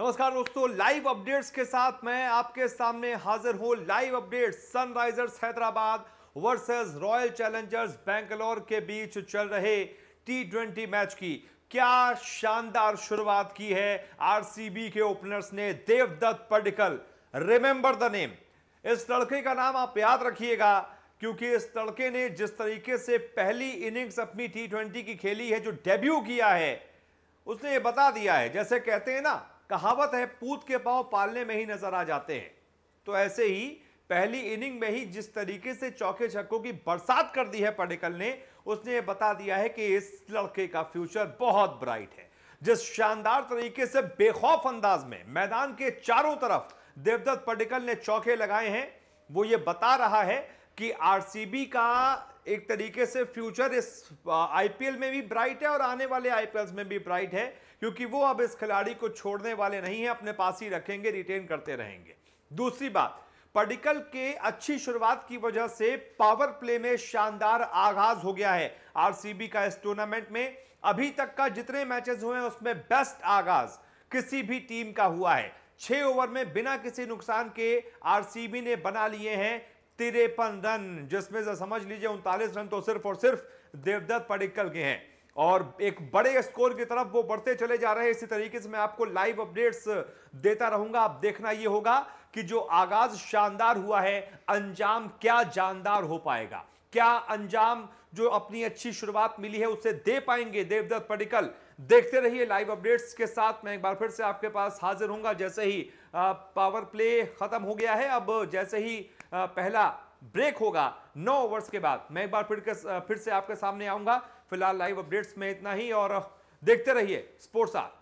नमस्कार दोस्तों live updates के साथ मैं आपके सामने हाजिर हूं live updates Sunrisers Hyderabad versus Royal Challengers Bangalore के बीच चल रहे टी ट्वेंटी मैच की क्या शानदार शुरुआत की है आरसीबी के ओपनर्स ने Devdutt Padikkal remember the name इस लड़के का नाम आप याद रखिएगा क्योंकि इस लड़के ने जिस तरीके से पहली इनिंग्स अपनी टी ट्वेंटी की खेली है जो डेब्यू किया है उसने ये बता दिया है जैसे कहते हैं ना कहावत है पूत के पाव पालने में ही नजर आ जाते हैं तो ऐसे ही पहली इनिंग में ही जिस तरीके से चौके छक्कों की बरसात कर दी है पडिकल ने उसने ये बता दिया है कि इस लड़के का फ्यूचर बहुत ब्राइट है जिस शानदार तरीके से बेखौफ अंदाज में मैदान के चारों तरफ देवदत्त पडिकल ने चौके लगाए हैं वो ये बता रहा है कि आरसीबी का एक तरीके से फ्यूचर इस आईपीएल में भी ब्राइट है और आने वाले आईपीएल में भी ब्राइट है क्योंकि वो अब इस खिलाड़ी को छोड़ने वाले नहीं है अपने पास ही रखेंगे रिटेन करते रहेंगे दूसरी बात पडिकल के अच्छी शुरुआत की वजह से पावर प्ले में शानदार आगाज हो गया है आरसीबी का इस टूर्नामेंट में अभी तक का जितने मैचेस हुए हैं उसमें बेस्ट आगाज किसी भी टीम का हुआ है छह ओवर में बिना किसी नुकसान के आरसीबी ने बना लिए हैं तिरपन रन जिसमें से समझ लीजिए उनतालीस रन तो सिर्फ और सिर्फ देवदत्त पडिक्कल के हैं और एक बड़े स्कोर की तरफ वो बढ़ते चले जा रहे हैं इसी तरीके से मैं आपको लाइव अपडेट्स देता रहूंगा आप देखना यह होगा कि जो आगाज शानदार हुआ है अंजाम क्या जानदार हो पाएगा क्या अंजाम जो अपनी अच्छी शुरुआत मिली है उसे दे पाएंगे देवदत्त पडिकल देखते रहिए लाइव अपडेट्स के साथ मैं एक बार फिर से आपके पास हाजिर हूंगा जैसे ही पावर प्ले खत्म हो गया है अब जैसे ही पहला ब्रेक होगा नौ ओवर्स के बाद मैं एक बार फिर फिर से आपके सामने आऊंगा फिलहाल लाइव अपडेट्स में इतना ही और देखते रहिए स्पोर्ट्स आर